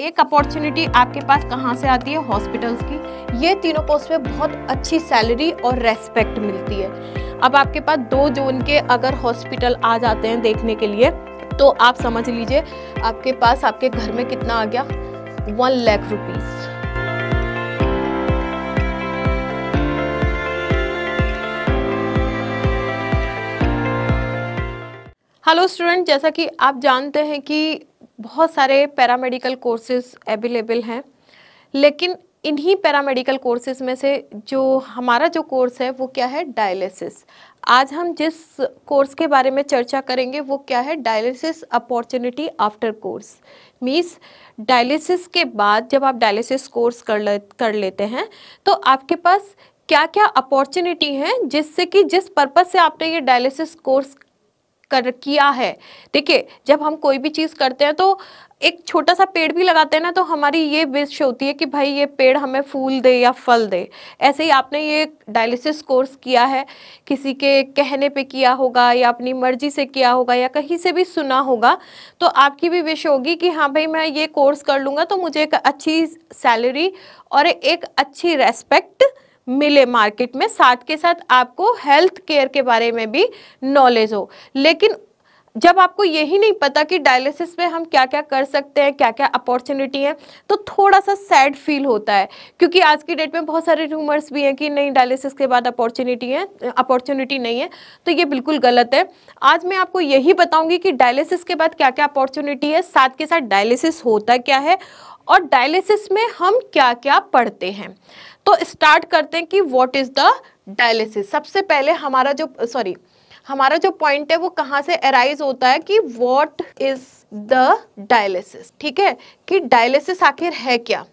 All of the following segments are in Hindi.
एक अपॉर्चुनिटी आपके पास कहाँ से आती है हॉस्पिटल्स की ये तीनों पोस्ट में बहुत अच्छी सैलरी और रेस्पेक्ट मिलती है अब आपके पास दो जोन के अगर हॉस्पिटल आ जाते हैं देखने के लिए तो आप समझ लीजिए आपके पास आपके घर में कितना आ गया one lakh rupees hello student जैसा कि आप जानते हैं कि बहुत सारे पैरामेडिकल कोर्सेज अवेलेबल हैं लेकिन इन्हीं पैरामेडिकल कोर्सेज में से जो हमारा जो कोर्स है वो क्या है डायलिसिस आज हम जिस कोर्स के बारे में चर्चा करेंगे वो क्या है dialysis opportunity after course means dialysis के बाद जब आप डायलिसिस कोर्स कर ले कर लेते हैं तो आपके पास क्या क्या अपॉर्चुनिटी हैं जिससे कि जिस पर्पज़ से आपने ये डायलिसिस कोर्स कर किया है ठीक है जब हम कोई भी चीज़ करते हैं तो एक छोटा सा पेड़ भी लगाते हैं ना तो हमारी ये विश होती है कि भाई ये पेड़ हमें फूल दे या फल दे ऐसे ही आपने ये डायलिसिस कोर्स किया है किसी के कहने पे किया होगा या अपनी मर्जी से किया होगा या कहीं से भी सुना होगा तो आपकी भी विश होगी कि हाँ भाई मैं ये कोर्स कर लूँगा तो मुझे एक अच्छी सैलरी और एक अच्छी रेस्पेक्ट मिले मार्केट में साथ के साथ आपको हेल्थ केयर के बारे में भी नॉलेज हो लेकिन जब आपको यही नहीं पता कि डायलिसिस में हम क्या क्या कर सकते हैं क्या क्या अपॉर्चुनिटी है तो थोड़ा सा सैड फील होता है क्योंकि आज की डेट में बहुत सारे रूमर्स भी हैं कि नहीं डायलिसिस के बाद अपॉर्चुनिटी है अपॉर्चुनिटी नहीं है तो ये बिल्कुल गलत है आज मैं आपको यही बताऊंगी कि डायलिसिस के बाद क्या क्या अपॉर्चुनिटी है साथ के साथ डायलिसिस होता क्या है और डायलिसिस में हम क्या क्या पढ़ते हैं तो स्टार्ट करते हैं कि वॉट इज़ द डायलिसिस सबसे पहले हमारा जो सॉरी uh, हमारा जो पॉइंट है वो कहाँ से अराइज होता है कि वॉट इज द डायलिसिस ठीक है कि डायलिसिस आखिर है क्या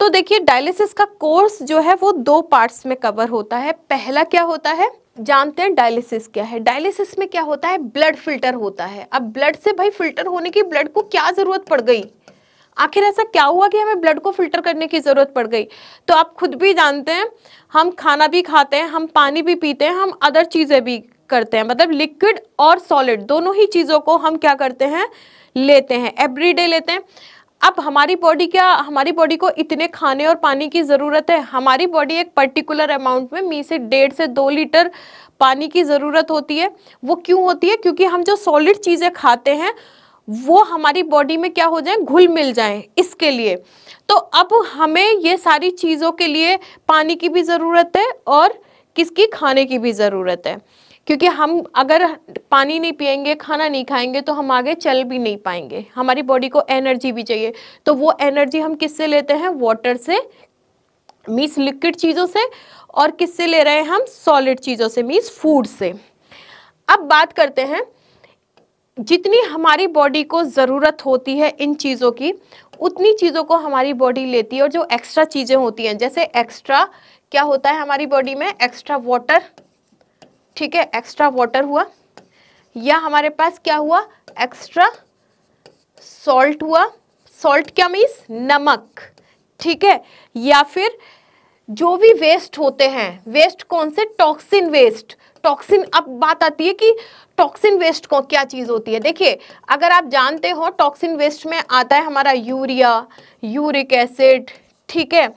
तो देखिए डायलिसिस का कोर्स जो है वो दो पार्ट्स में कवर होता है पहला क्या होता है जानते हैं डायलिसिस क्या है डायलिसिस में क्या होता है ब्लड फिल्टर होता है अब ब्लड से भाई फिल्टर होने की ब्लड को क्या ज़रूरत पड़ गई आखिर ऐसा क्या हुआ कि हमें ब्लड को फिल्टर करने की ज़रूरत पड़ गई तो आप खुद भी जानते हैं हम खाना भी खाते हैं हम पानी भी पीते हैं हम अदर चीज़ें भी करते हैं मतलब लिक्विड और सॉलिड दोनों ही चीज़ों को हम क्या करते हैं लेते हैं एवरीडे लेते हैं अब हमारी बॉडी क्या हमारी बॉडी को इतने खाने और पानी की ज़रूरत है हमारी बॉडी एक पर्टिकुलर अमाउंट में मी से डेढ़ से दो लीटर पानी की ज़रूरत होती है वो क्यों होती है क्योंकि हम जो सॉलिड चीज़ें खाते हैं वो हमारी बॉडी में क्या हो जाए घुल मिल जाए इसके लिए तो अब हमें ये सारी चीज़ों के लिए पानी की भी ज़रूरत है और किसकी खाने की भी ज़रूरत है क्योंकि हम अगर पानी नहीं पियेंगे खाना नहीं खाएंगे तो हम आगे चल भी नहीं पाएंगे हमारी बॉडी को एनर्जी भी चाहिए तो वो एनर्जी हम किससे लेते हैं वाटर से मीन्स लिक्विड चीज़ों से और किससे ले रहे हैं हम सॉलिड चीज़ों से मीन्स फूड से अब बात करते हैं जितनी हमारी बॉडी को ज़रूरत होती है इन चीज़ों की उतनी चीज़ों को हमारी बॉडी लेती है और जो एक्स्ट्रा चीज़ें होती हैं जैसे एक्स्ट्रा क्या होता है हमारी बॉडी में एक्स्ट्रा वाटर ठीक है एक्स्ट्रा वाटर हुआ या हमारे पास क्या हुआ एक्स्ट्रा सॉल्ट हुआ सॉल्ट क्या मीन्स नमक ठीक है या फिर जो भी वेस्ट होते हैं वेस्ट कौन से टॉक्सिन वेस्ट टॉक्सिन अब बात आती है कि टॉक्सिन वेस्ट को क्या चीज़ होती है देखिए अगर आप जानते हो टॉक्सिन वेस्ट में आता है हमारा यूरिया यूरिक एसिड ठीक है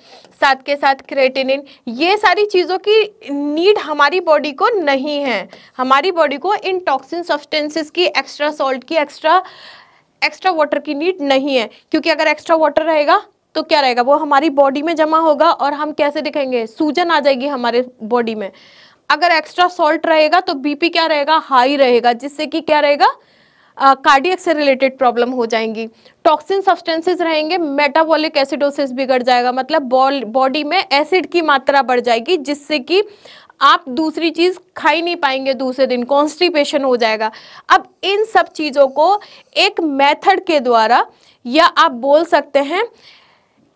साथ के साथ क्रेटिनिन ये सारी चीज़ों की नीड हमारी बॉडी को नहीं है हमारी बॉडी को इन टॉक्सिन सब्सटेंसेस की एक्स्ट्रा सॉल्ट की एक्स्ट्रा एक्स्ट्रा वाटर की नीड नहीं है क्योंकि अगर एक्स्ट्रा वाटर रहेगा तो क्या रहेगा वो हमारी बॉडी में जमा होगा और हम कैसे दिखेंगे सूजन आ जाएगी हमारे बॉडी में अगर एक्स्ट्रा सॉल्ट रहेगा तो बीपी क्या रहेगा हाई रहेगा जिससे कि क्या रहेगा कार्डियक से रिलेटेड प्रॉब्लम हो जाएंगी टॉक्सिन सब्सटेंसेस रहेंगे मेटाबॉलिक एसिडोसिस बिगड़ जाएगा मतलब बॉडी में एसिड की मात्रा बढ़ जाएगी जिससे कि आप दूसरी चीज़ खा ही नहीं पाएंगे दूसरे दिन कॉन्स्टिपेशन हो जाएगा अब इन सब चीज़ों को एक मेथड के द्वारा या आप बोल सकते हैं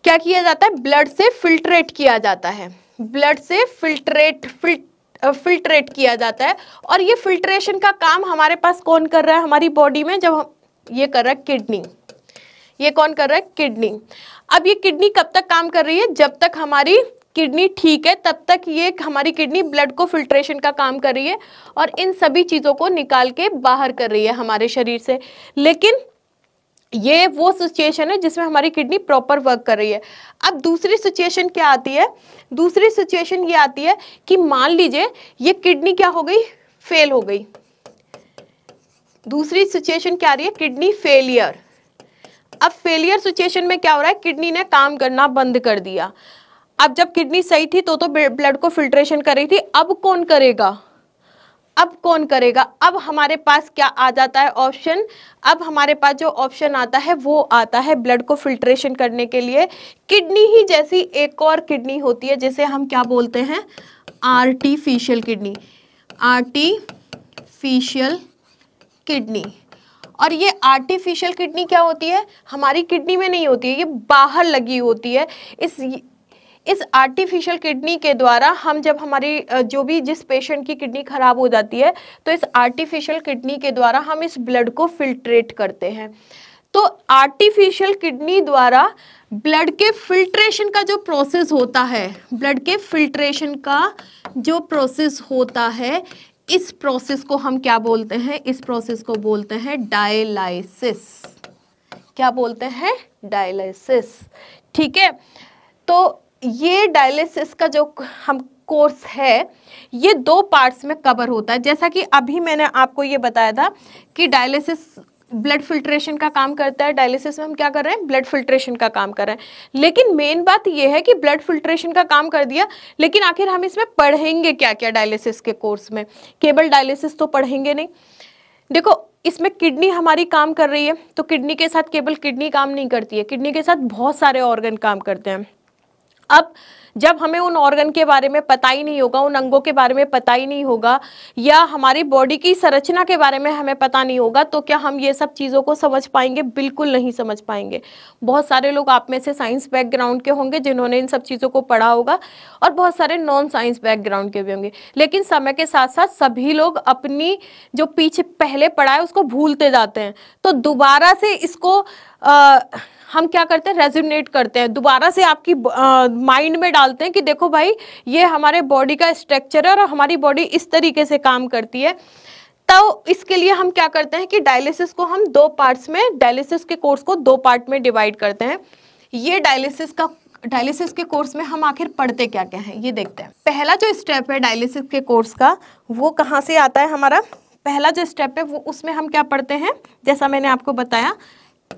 क्या किया जाता है ब्लड से फिल्ट्रेट किया जाता है ब्लड से फिल्ट्रेट फिल्ट फिल्ट्रेट किया जाता है और ये फिल्ट्रेशन का काम हमारे पास कौन कर रहा है हमारी बॉडी में जब हम ये कर रहा है किडनी ये कौन कर रहा है किडनी अब ये किडनी कब तक काम कर रही है जब तक हमारी किडनी ठीक है तब तक ये हमारी किडनी ब्लड को फिल्ट्रेशन का काम कर रही है और इन सभी चीज़ों को निकाल के बाहर कर रही है हमारे शरीर से लेकिन ये वो सिचुएशन है जिसमें हमारी किडनी प्रॉपर वर्क कर रही है अब दूसरी सिचुएशन क्या आती है दूसरी सिचुएशन ये आती है कि मान लीजिए ये किडनी क्या हो गई फेल हो गई दूसरी सिचुएशन क्या आ रही है किडनी फेलियर अब फेलियर सिचुएशन में क्या हो रहा है किडनी ने काम करना बंद कर दिया अब जब किडनी सही थी तो तो ब्लड को फिल्ट्रेशन कर रही थी अब कौन करेगा अब कौन करेगा अब हमारे पास क्या आ जाता है ऑप्शन अब हमारे पास जो ऑप्शन आता है वो आता है ब्लड को फिल्ट्रेशन करने के लिए किडनी ही जैसी एक और किडनी होती है जिसे हम क्या बोलते हैं आर्टिफिशियल किडनी आर्टिफिशियल किडनी और ये आर्टिफिशियल किडनी क्या होती है हमारी किडनी में नहीं होती है ये बाहर लगी होती है इस इस आर्टिफिशियल किडनी के द्वारा हम जब हमारी जो भी जिस पेशेंट की किडनी ख़राब हो जाती है तो इस आर्टिफिशियल किडनी के द्वारा हम इस ब्लड को फिल्ट्रेट करते हैं तो आर्टिफिशियल किडनी द्वारा ब्लड के फिल्ट्रेशन का जो प्रोसेस होता है ब्लड के फिल्ट्रेशन का जो प्रोसेस होता है इस प्रोसेस को हम क्या बोलते हैं इस प्रोसेस को बोलते हैं डायलाइसिस क्या बोलते हैं डायलाइसिस ठीक है तो ये डायलिसिस का जो हम कोर्स है ये दो पार्ट्स में कवर होता है जैसा कि अभी मैंने आपको ये बताया था कि डायलिसिस ब्लड फिल्ट्रेशन का काम करता है डायलिसिस में हम क्या कर रहे हैं ब्लड फिल्ट्रेशन का काम कर रहे हैं लेकिन मेन बात यह है कि ब्लड फिल्ट्रेशन का काम कर दिया लेकिन आखिर हम इसमें पढ़ेंगे क्या क्या डायलिसिस के कोर्स में केवल डायलिसिस तो पढ़ेंगे नहीं देखो इसमें किडनी हमारी काम कर रही है तो किडनी के साथ केवल किडनी काम नहीं करती है किडनी के साथ बहुत सारे ऑर्गन काम करते हैं अब जब हमें उन ऑर्गन के बारे में पता ही नहीं होगा उन अंगों के बारे में पता ही नहीं होगा या हमारी बॉडी की संरचना के बारे में हमें पता नहीं होगा तो क्या हम ये सब चीज़ों को समझ पाएंगे बिल्कुल नहीं समझ पाएंगे बहुत सारे लोग आप में से साइंस बैकग्राउंड के होंगे जिन्होंने इन सब चीज़ों को पढ़ा होगा और बहुत सारे नॉन साइंस बैकग्राउंड के भी होंगे लेकिन समय के साथ साथ सभी लोग अपनी जो पीछे पहले पढ़ा है उसको भूलते जाते हैं तो दोबारा से इसको हम क्या करते हैं रेजुनेट करते हैं दोबारा से आपकी माइंड में डालते हैं कि देखो भाई ये हमारे बॉडी का स्ट्रक्चर है और हमारी बॉडी इस तरीके से काम करती है तो इसके लिए हम क्या करते हैं कि डायलिसिस को हम दो पार्ट्स में डायलिसिस के कोर्स को दो पार्ट में डिवाइड करते हैं ये डायलिसिस का डायलिसिस के कोर्स में हम आखिर पढ़ते क्या क्या हैं ये देखते हैं पहला जो स्टेप है डायलिसिस के कोर्स का वो कहाँ से आता है हमारा पहला जो स्टेप है वो उसमें हम क्या पढ़ते हैं जैसा मैंने आपको बताया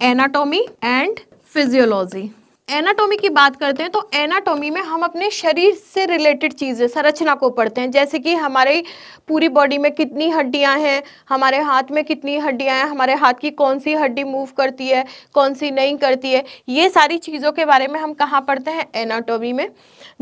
एनाटॉमी एंड फिजियोलॉजी एनाटॉमी की बात करते हैं तो एनाटॉमी में हम अपने शरीर से रिलेटेड चीज़ें संरचना को पढ़ते हैं जैसे कि हमारे पूरी बॉडी में कितनी हड्डियां हैं हमारे हाथ में कितनी हड्डियां हैं हमारे हाथ की कौन सी हड्डी मूव करती है कौन सी नहीं करती है ये सारी चीज़ों के बारे में हम कहाँ पढ़ते हैं एनाटोमी में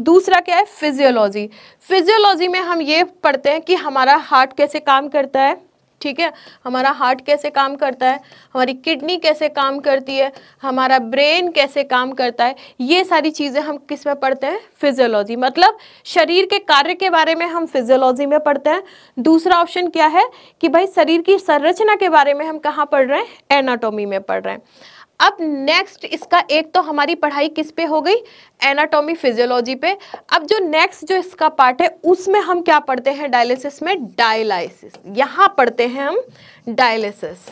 दूसरा क्या है फिजियोलॉजी फिजियोलॉजी में हम ये पढ़ते हैं कि हमारा हार्ट कैसे काम करता है ठीक है हमारा हार्ट कैसे काम करता है हमारी किडनी कैसे काम करती है हमारा ब्रेन कैसे काम करता है ये सारी चीज़ें हम किस में पढ़ते हैं फिजियोलॉजी मतलब शरीर के कार्य के बारे में हम फिजियोलॉजी में पढ़ते हैं दूसरा ऑप्शन क्या है कि भाई शरीर की संरचना के बारे में हम कहाँ पढ़ रहे हैं एनाटोमी में पढ़ रहे हैं अब नेक्स्ट इसका एक तो हमारी पढ़ाई किस पे हो गई एनाटॉमी फिजियोलॉजी पे अब जो नेक्स्ट जो इसका पार्ट है उसमें हम क्या पढ़ते हैं डायलिसिस में डायलाइसिस यहाँ पढ़ते हैं हम डायलिसिस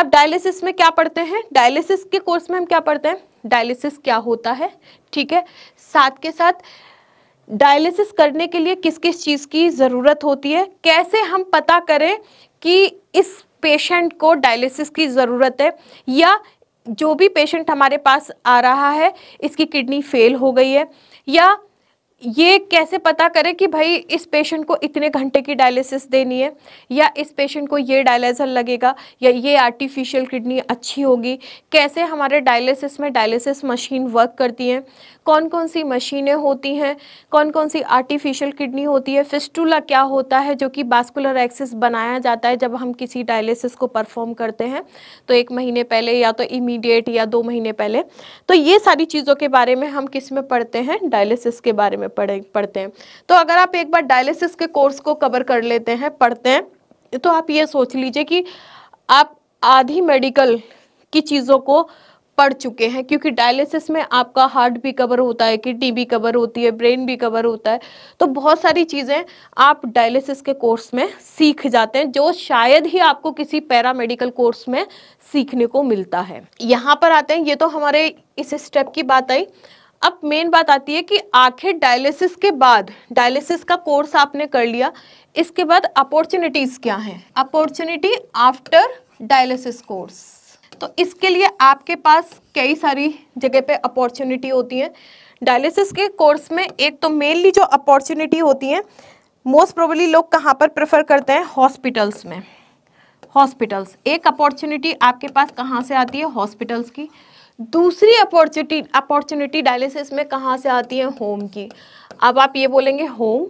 अब डायलिसिस में क्या पढ़ते हैं डायलिसिस के कोर्स में हम क्या पढ़ते हैं डायलिसिस क्या होता है ठीक है साथ के साथ डायलिसिस करने के लिए किस किस चीज़ की ज़रूरत होती है कैसे हम पता करें कि इस पेशेंट को डायलिसिस की ज़रूरत है या जो भी पेशेंट हमारे पास आ रहा है इसकी किडनी फेल हो गई है या ये कैसे पता करें कि भाई इस पेशेंट को इतने घंटे की डायलिसिस देनी है या इस पेशेंट को ये डायलिसिस लगेगा या ये आर्टिफिशियल किडनी अच्छी होगी कैसे हमारे डायलिसिस में डायलिसिस मशीन वर्क करती हैं कौन कौन सी मशीनें होती हैं कौन कौन सी आर्टिफिशियल किडनी होती है फिस्टूला क्या होता है जो कि बास्कुलर एक्सिस बनाया जाता है जब हम किसी डायलिसिस को परफॉर्म करते हैं तो एक महीने पहले या तो इमीडिएट या दो महीने पहले तो ये सारी चीज़ों के बारे में हम किस में पढ़ते हैं डायलिसिस के बारे में पढ़े पढ़ते हैं तो अगर आप एक बार डायलिसिस के कोर्स को कवर कर लेते हैं पढ़ते हैं तो आप ये सोच लीजिए कि आप आधी मेडिकल की चीज़ों को पढ़ चुके हैं क्योंकि डायलिसिस में आपका हार्ट भी कवर होता है किडनी भी कवर होती है ब्रेन भी कवर होता है तो बहुत सारी चीज़ें आप डायलिसिस के कोर्स में सीख जाते हैं जो शायद ही आपको किसी पैरामेडिकल कोर्स में सीखने को मिलता है यहाँ पर आते हैं ये तो हमारे इस स्टेप की बात आई अब मेन बात आती है कि आखिर डायलिसिस के बाद डायलिसिस का कोर्स आपने कर लिया इसके बाद अपॉर्चुनिटीज़ क्या हैं अपॉर्चुनिटी आफ्टर डायलिसिस कोर्स तो इसके लिए आपके पास कई सारी जगह पे अपॉर्चुनिटी होती है डायलिसिस के कोर्स में एक तो मेनली जो अपॉर्चुनिटी होती है मोस्ट प्रोबली लोग कहाँ पर प्रेफर करते हैं हॉस्पिटल्स में हॉस्पिटल्स एक अपॉर्चुनिटी आपके पास कहाँ से आती है हॉस्पिटल्स की दूसरी अपॉर्चुनिटी अपॉर्चुनिटी डायलिसिस में कहाँ से आती है होम की अब आप ये बोलेंगे होम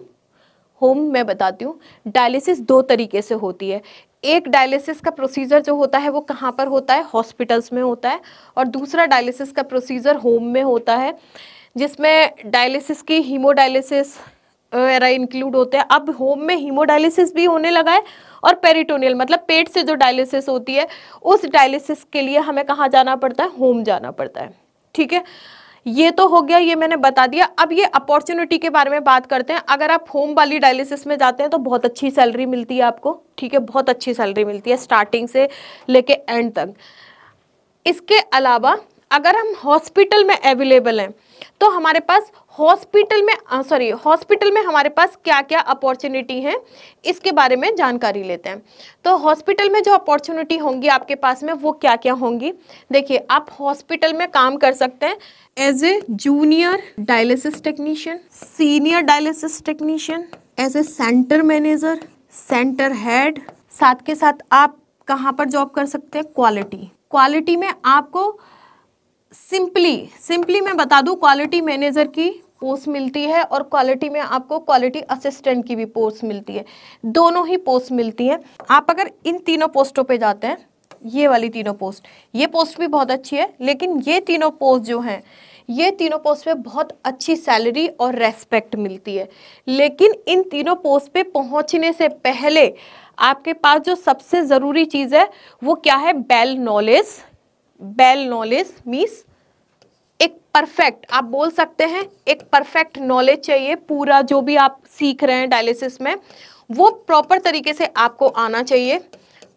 होम मैं बताती हूँ डायलिसिस दो तरीके से होती है एक डायलिसिस का प्रोसीजर जो होता है वो कहाँ पर होता है हॉस्पिटल्स में होता है और दूसरा डायलिसिस का प्रोसीजर होम में होता है जिसमें डायलिसिस की हीमोडायलिसिस वगैरह इंक्लूड होते हैं अब होम में हीमोडायलिसिस भी होने लगा है और पेरिटोनियल मतलब पेट से जो डायलिसिस होती है उस डायलिसिस के लिए हमें कहाँ जाना पड़ता है होम जाना पड़ता है ठीक है ये तो हो गया ये मैंने बता दिया अब ये अपॉर्चुनिटी के बारे में बात करते हैं अगर आप होम वाली डायलिसिस में जाते हैं तो बहुत अच्छी सैलरी मिलती है आपको ठीक है बहुत अच्छी सैलरी मिलती है स्टार्टिंग से लेके एंड तक इसके अलावा अगर हम हॉस्पिटल में अवेलेबल हैं तो हमारे पास हॉस्पिटल में सॉरी हॉस्पिटल में हमारे पास क्या क्या अपॉर्चुनिटी हैं इसके बारे में जानकारी लेते हैं तो हॉस्पिटल में जो अपॉर्चुनिटी होंगी आपके पास में वो क्या क्या होंगी देखिए आप हॉस्पिटल में काम कर सकते हैं as a junior dialysis technician senior dialysis technician as a centre manager centre head साथ के साथ आप कहाँ पर जॉब कर सकते हैं क्वालिटी क्वालिटी में आपको सिंपली सिंपली मैं बता दूं क्वालिटी मैनेजर की पोस्ट मिलती है और क्वालिटी में आपको क्वालिटी असिस्टेंट की भी पोस्ट मिलती है दोनों ही पोस्ट मिलती हैं आप अगर इन तीनों पोस्टों पे जाते हैं ये वाली तीनों पोस्ट ये पोस्ट भी बहुत अच्छी है लेकिन ये तीनों पोस्ट जो हैं ये तीनों पोस्ट पे बहुत अच्छी सैलरी और रेस्पेक्ट मिलती है लेकिन इन तीनों पोस्ट पे पहुंचने से पहले आपके पास जो सबसे ज़रूरी चीज़ है वो क्या है well knowledge well knowledge means perfect आप बोल सकते हैं एक परफेक्ट नॉलेज चाहिए पूरा जो भी आप सीख रहे हैं डायलिसिस में वो प्रॉपर तरीके से आपको आना चाहिए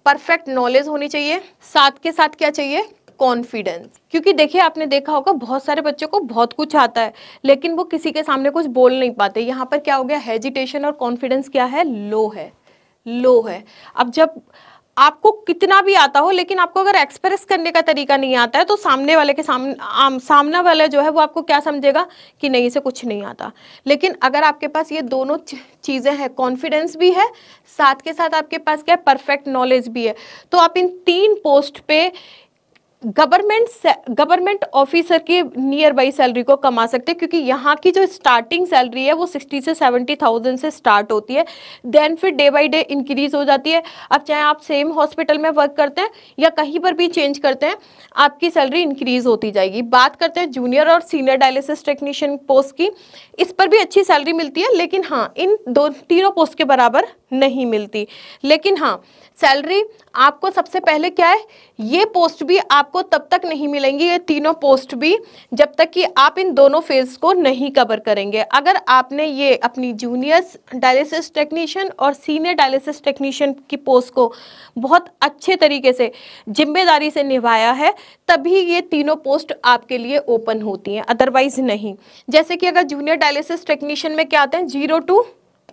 परफेक्ट नॉलेज होनी चाहिए साथ के साथ क्या चाहिए कॉन्फिडेंस क्योंकि देखिए आपने देखा होगा बहुत सारे बच्चों को बहुत कुछ आता है लेकिन वो किसी के सामने कुछ बोल नहीं पाते यहाँ पर क्या हो गया हेजिटेशन और कॉन्फिडेंस क्या है लो है लो है अब जब आपको कितना भी आता हो लेकिन आपको अगर एक्सप्रेस करने का तरीका नहीं आता है तो सामने वाले के सामने आम, सामना वाला जो है वो आपको क्या समझेगा कि नहीं इसे कुछ नहीं आता लेकिन अगर आपके पास ये दोनों चीज़ें हैं कॉन्फिडेंस भी है साथ के साथ आपके पास क्या है परफेक्ट नॉलेज भी है तो आप इन तीन पोस्ट पर गवर्नमेंट गवर्नमेंट ऑफिसर के नियर बाई सैलरी को कमा सकते हैं क्योंकि यहाँ की जो स्टार्टिंग सैलरी है वो सिक्सटी से सेवेंटी थाउजेंड से स्टार्ट होती है देन फिर डे बाई डे इंक्रीज हो जाती है अब चाहे आप सेम हॉस्पिटल में वर्क करते हैं या कहीं पर भी चेंज करते हैं आपकी सैलरी इंक्रीज होती जाएगी बात करते हैं जूनियर और सीनियर डायलिसिस टेक्नीशियन पोस्ट की इस पर भी अच्छी सैलरी मिलती है लेकिन हाँ इन दो तीनों पोस्ट के बराबर नहीं मिलती लेकिन हाँ सैलरी आपको सबसे पहले क्या है ये पोस्ट भी आपको तब तक नहीं मिलेंगी ये तीनों पोस्ट भी जब तक कि आप इन दोनों फेज़ को नहीं कवर करेंगे अगर आपने ये अपनी जूनियर डायलिसिस टेक्नीशियन और सीनियर डायलिसिस टेक्नीशियन की पोस्ट को बहुत अच्छे तरीके से जिम्मेदारी से निभाया है तभी ये तीनों पोस्ट आपके लिए ओपन होती हैं अदरवाइज़ नहीं जैसे कि अगर जूनियर डायलिसिस टेक्नीशियन में क्या आते हैं zero two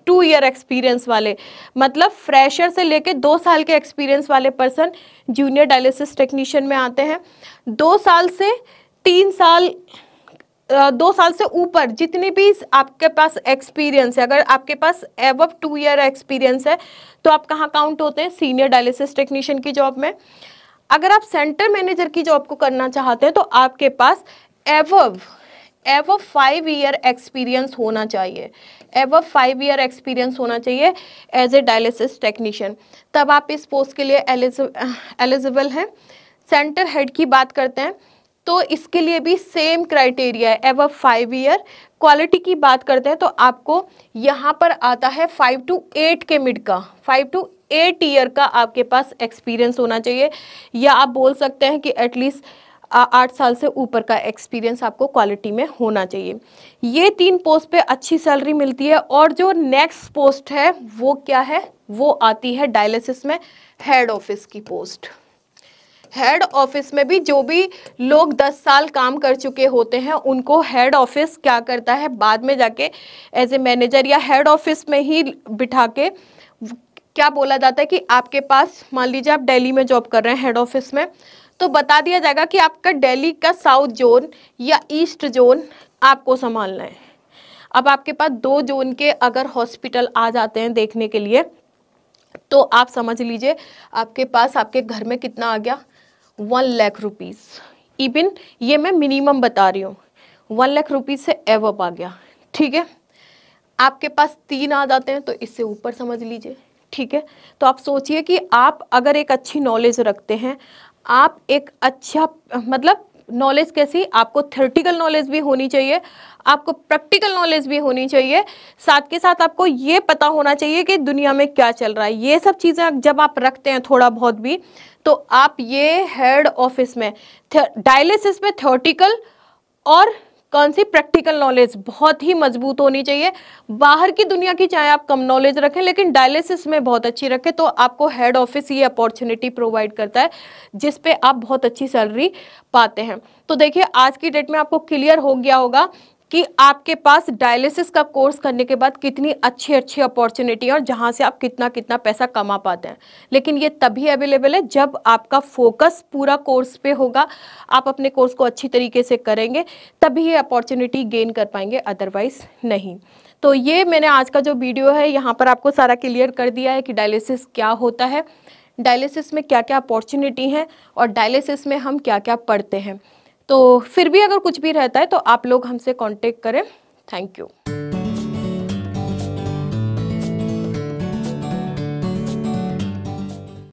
two year experience वाले मतलब फ्रेशर से लेके दो साल के एक्सपीरियंस वाले पर्सन जूनियर डायलिसिस टेक्नीशियन में आते हैं दो साल से तीन साल दो साल से ऊपर जितनी भी आपके पास एक्सपीरियंस है अगर आपके पास एबव टू ईयर एक्सपीरियंस है तो आप कहाँ काउंट होते हैं सीनियर डायलिसिस टेक्नीशियन की जॉब में अगर आप सेंटर मैनेजर की जॉब को करना चाहते हैं तो आपके पास एवव एव फाइव ईयर एक्सपीरियंस होना चाहिए एव फाइव ईयर एक्सपीरियंस होना चाहिए एज ए डायलिसिस टेक्नीशियन तब आप इस पोस्ट के लिए एलिजिबल हैं सेंटर हेड की बात करते हैं तो इसके लिए भी सेम क्राइटेरिया है एव फाइव ईयर क्वालिटी की बात करते हैं तो आपको यहाँ पर आता है फाइव टू एट के मिड का फाइव टू एट ईयर का आपके पास एक्सपीरियंस होना चाहिए या आप बोल सकते हैं कि एटलीस्ट आठ साल से ऊपर का एक्सपीरियंस आपको क्वालिटी में होना चाहिए ये तीन पोस्ट पे अच्छी सैलरी मिलती है और जो नेक्स्ट पोस्ट है वो क्या है वो आती है डायलिसिस में हेड ऑफिस की पोस्ट हेड ऑफिस में भी जो भी लोग 10 साल काम कर चुके होते हैं उनको हेड ऑफिस क्या करता है बाद में जाके एज ए मैनेजर या हेड ऑफिस में ही बिठा के क्या बोला जाता है कि आपके पास मान लीजिए आप दिल्ली में जॉब कर रहे हैं हेड ऑफिस में तो बता दिया जाएगा कि आपका दिल्ली का साउथ जोन या ईस्ट जोन आपको संभालना है अब आपके पास दो जोन के अगर हॉस्पिटल आ जाते हैं देखने के लिए तो आप समझ लीजिए आपके पास आपके घर में कितना आ गया वन लाख रुपीज़ इवन ये मैं मिनिमम बता रही हूँ वन लाख रुपीज़ से एवअप आ गया ठीक है आपके पास तीन आ जाते हैं तो इससे ऊपर समझ लीजिए ठीक है तो आप सोचिए कि आप अगर एक अच्छी नॉलेज रखते हैं आप एक अच्छा मतलब नॉलेज कैसी आपको थ्योरेटिकल नॉलेज भी होनी चाहिए आपको प्रैक्टिकल नॉलेज भी होनी चाहिए साथ के साथ आपको ये पता होना चाहिए कि दुनिया में क्या चल रहा है ये सब चीज़ें जब आप रखते हैं थोड़ा बहुत भी तो आप ये हेड ऑफिस में डायलिसिस में थ्योरेटिकल और कौन सी प्रैक्टिकल नॉलेज बहुत ही मजबूत होनी चाहिए बाहर की दुनिया की चाहे आप कम नॉलेज रखें लेकिन डायलिसिस में बहुत अच्छी रखें तो आपको हेड ऑफिस ये अपॉर्चुनिटी प्रोवाइड करता है जिस पे आप बहुत अच्छी सैलरी पाते हैं तो देखिए आज की डेट में आपको क्लियर हो गया होगा कि आपके पास डायलिसिस का कोर्स करने के बाद कितनी अच्छी अच्छी अपॉर्चुनिटी है और जहाँ से आप कितना कितना पैसा कमा पाते हैं लेकिन ये तभी अवेलेबल है जब आपका फोकस पूरा कोर्स पे होगा आप अपने कोर्स को अच्छी तरीके से करेंगे तभी ये अपॉर्चुनिटी गेन कर पाएंगे अदरवाइज नहीं तो ये मैंने आज का जो वीडियो है यहाँ पर आपको सारा क्लियर कर दिया है कि डायलिसिस क्या होता है डायलिसिस में क्या क्या अपॉर्चुनिटी हैं और डायलिसिस में हम क्या क्या पढ़ते हैं तो फिर भी अगर कुछ भी रहता है तो आप लोग हमसे कॉन्टेक्ट करें थैंक यू